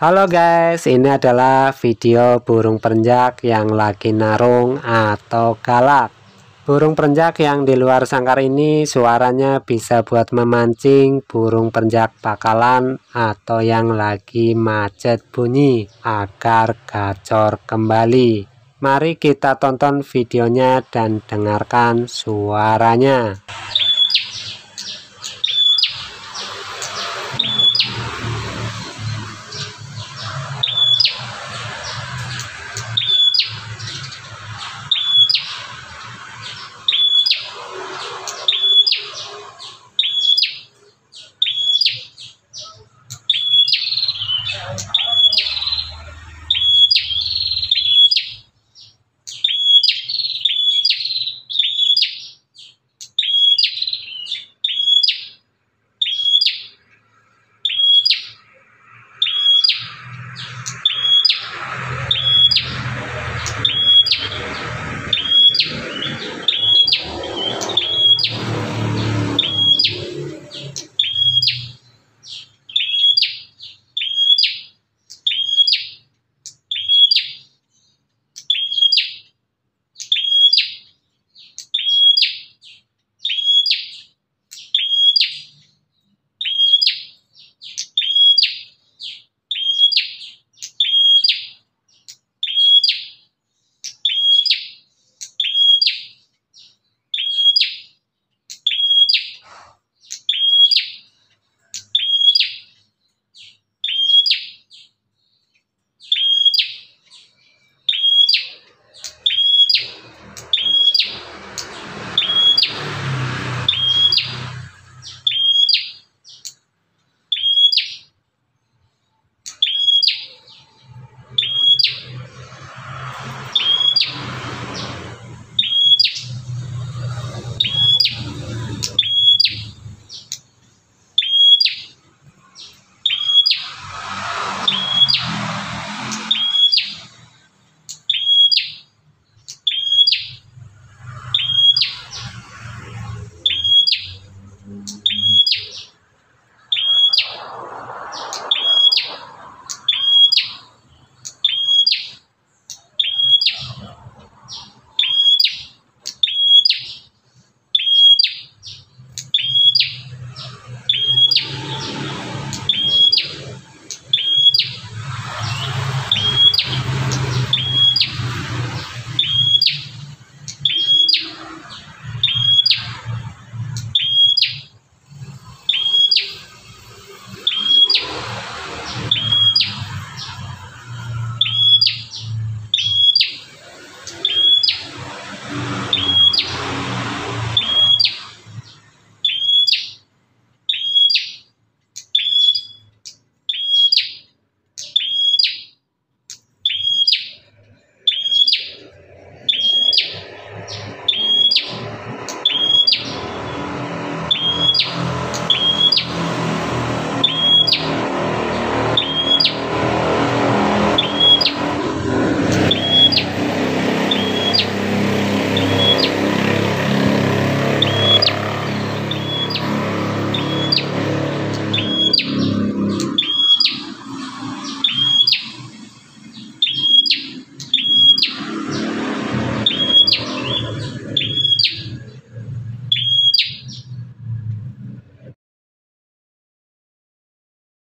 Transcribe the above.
Halo guys, ini adalah video burung perenjak yang lagi narung atau galak. Burung perenjak yang di luar sangkar ini suaranya bisa buat memancing burung perenjak bakalan atau yang lagi macet bunyi agar gacor kembali. Mari kita tonton videonya dan dengarkan suaranya.